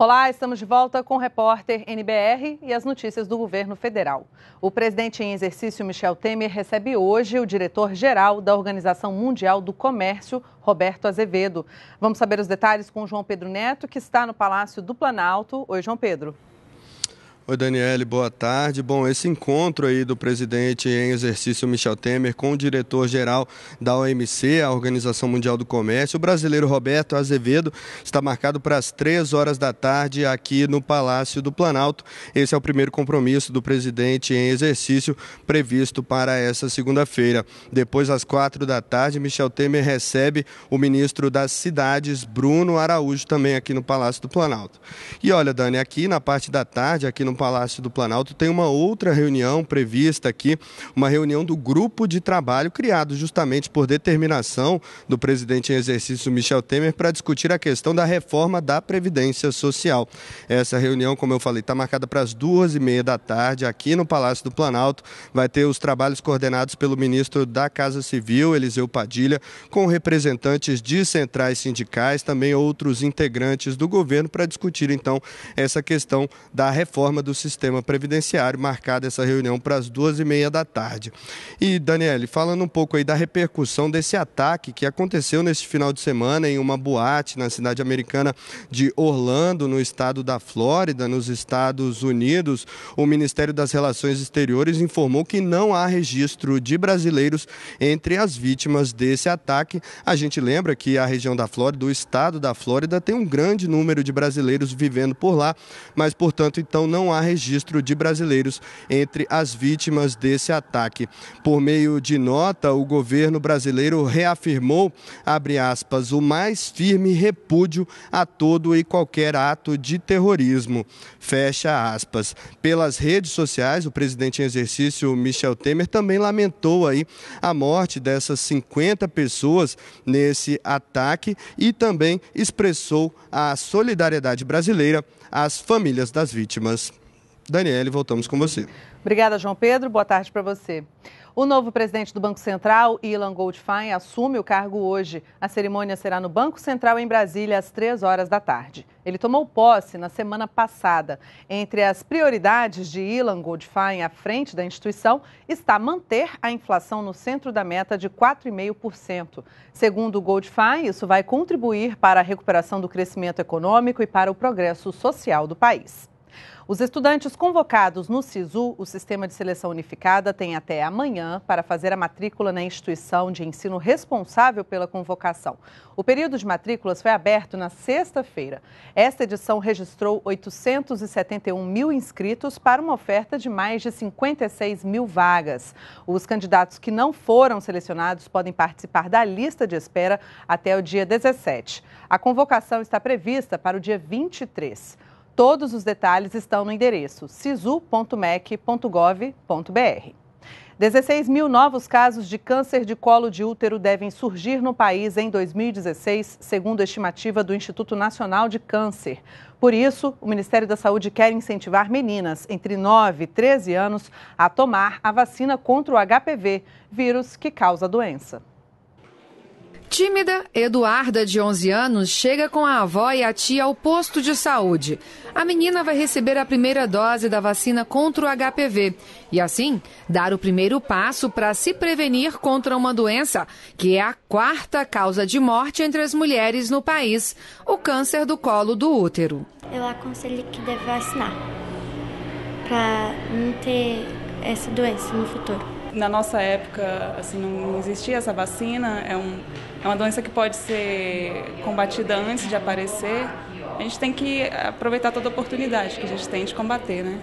Olá, estamos de volta com o repórter NBR e as notícias do governo federal. O presidente em exercício Michel Temer recebe hoje o diretor-geral da Organização Mundial do Comércio, Roberto Azevedo. Vamos saber os detalhes com João Pedro Neto, que está no Palácio do Planalto. Oi, João Pedro. Oi, Daniele, boa tarde. Bom, esse encontro aí do presidente em exercício Michel Temer com o diretor-geral da OMC, a Organização Mundial do Comércio, o brasileiro Roberto Azevedo, está marcado para as três horas da tarde aqui no Palácio do Planalto. Esse é o primeiro compromisso do presidente em exercício previsto para essa segunda-feira. Depois, às quatro da tarde, Michel Temer recebe o ministro das Cidades, Bruno Araújo, também aqui no Palácio do Planalto. E olha, Dani, aqui na parte da tarde, aqui no Palácio do Planalto, tem uma outra reunião prevista aqui, uma reunião do grupo de trabalho criado justamente por determinação do presidente em exercício Michel Temer para discutir a questão da reforma da Previdência Social. Essa reunião, como eu falei, está marcada para as duas e meia da tarde aqui no Palácio do Planalto. Vai ter os trabalhos coordenados pelo ministro da Casa Civil, Eliseu Padilha, com representantes de centrais sindicais, também outros integrantes do governo, para discutir então essa questão da reforma do do sistema previdenciário, marcada essa reunião para as duas e meia da tarde. E, Daniele, falando um pouco aí da repercussão desse ataque que aconteceu neste final de semana em uma boate na cidade americana de Orlando, no estado da Flórida, nos Estados Unidos, o Ministério das Relações Exteriores informou que não há registro de brasileiros entre as vítimas desse ataque. A gente lembra que a região da Flórida, o estado da Flórida, tem um grande número de brasileiros vivendo por lá, mas, portanto, então não há há registro de brasileiros entre as vítimas desse ataque. Por meio de nota, o governo brasileiro reafirmou, abre aspas, o mais firme repúdio a todo e qualquer ato de terrorismo, fecha aspas. Pelas redes sociais, o presidente em exercício Michel Temer também lamentou aí a morte dessas 50 pessoas nesse ataque e também expressou a solidariedade brasileira às famílias das vítimas. Daniele, voltamos com você. Obrigada, João Pedro. Boa tarde para você. O novo presidente do Banco Central, Ilan Goldfein, assume o cargo hoje. A cerimônia será no Banco Central em Brasília às três horas da tarde. Ele tomou posse na semana passada. Entre as prioridades de Ilan Goldfein à frente da instituição está manter a inflação no centro da meta de 4,5%. Segundo Goldfein, isso vai contribuir para a recuperação do crescimento econômico e para o progresso social do país. Os estudantes convocados no SISU, o Sistema de Seleção Unificada, têm até amanhã para fazer a matrícula na instituição de ensino responsável pela convocação. O período de matrículas foi aberto na sexta-feira. Esta edição registrou 871 mil inscritos para uma oferta de mais de 56 mil vagas. Os candidatos que não foram selecionados podem participar da lista de espera até o dia 17. A convocação está prevista para o dia 23. Todos os detalhes estão no endereço sisu.mec.gov.br. 16 mil novos casos de câncer de colo de útero devem surgir no país em 2016, segundo a estimativa do Instituto Nacional de Câncer. Por isso, o Ministério da Saúde quer incentivar meninas entre 9 e 13 anos a tomar a vacina contra o HPV, vírus que causa a doença. Tímida, Eduarda, de 11 anos, chega com a avó e a tia ao posto de saúde. A menina vai receber a primeira dose da vacina contra o HPV e, assim, dar o primeiro passo para se prevenir contra uma doença que é a quarta causa de morte entre as mulheres no país: o câncer do colo do útero. Eu aconselho que deve vacinar para não ter essa doença no futuro. Na nossa época, assim, não existia essa vacina, é um é uma doença que pode ser combatida antes de aparecer. A gente tem que aproveitar toda oportunidade que a gente tem de combater, né?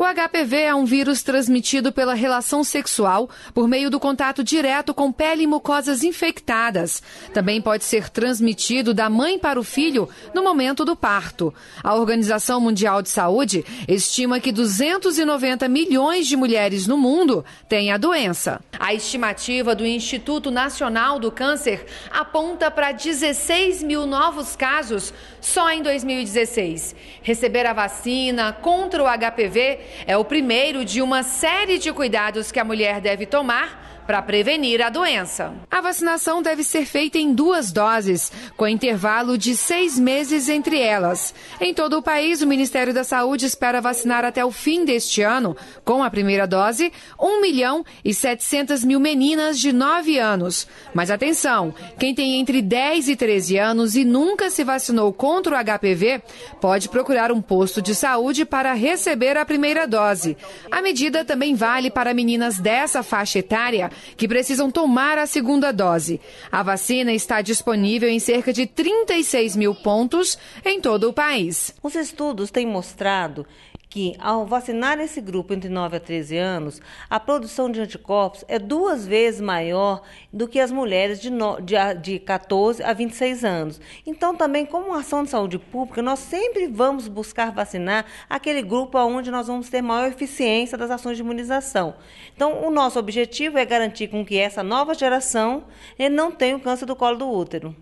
O HPV é um vírus transmitido pela relação sexual por meio do contato direto com pele e mucosas infectadas. Também pode ser transmitido da mãe para o filho no momento do parto. A Organização Mundial de Saúde estima que 290 milhões de mulheres no mundo têm a doença. A estimativa do Instituto Nacional do Câncer aponta para 16 mil novos casos só em 2016. Receber a vacina contra o HPV é o primeiro de uma série de cuidados que a mulher deve tomar para prevenir a doença. A vacinação deve ser feita em duas doses, com intervalo de seis meses entre elas. Em todo o país, o Ministério da Saúde espera vacinar até o fim deste ano, com a primeira dose, 1 milhão e 700 mil meninas de 9 anos. Mas atenção, quem tem entre 10 e 13 anos e nunca se vacinou contra o HPV, pode procurar um posto de saúde para receber a primeira dose. A medida também vale para meninas dessa faixa etária que precisam tomar a segunda dose. A vacina está disponível em cerca de 36 mil pontos em todo o país. Os estudos têm mostrado que, ao vacinar esse grupo entre 9 a 13 anos, a produção de anticorpos é duas vezes maior do que as mulheres de, no, de, de 14 a 26 anos. Então, também, como ação de saúde pública, nós sempre vamos buscar vacinar aquele grupo onde nós vamos ter maior eficiência das ações de imunização. Então, o nosso objetivo é garantir garantir com que essa nova geração ele eh, não tenha o câncer do colo do útero.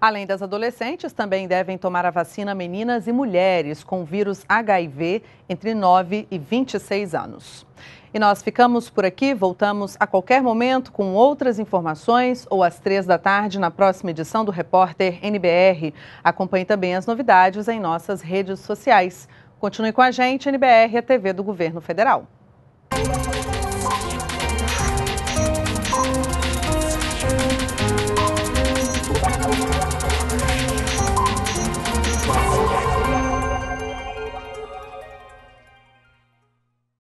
Além das adolescentes, também devem tomar a vacina meninas e mulheres com vírus HIV entre 9 e 26 anos. E nós ficamos por aqui, voltamos a qualquer momento com outras informações ou às três da tarde na próxima edição do Repórter NBR. Acompanhe também as novidades em nossas redes sociais. Continue com a gente, NBR, a TV do Governo Federal.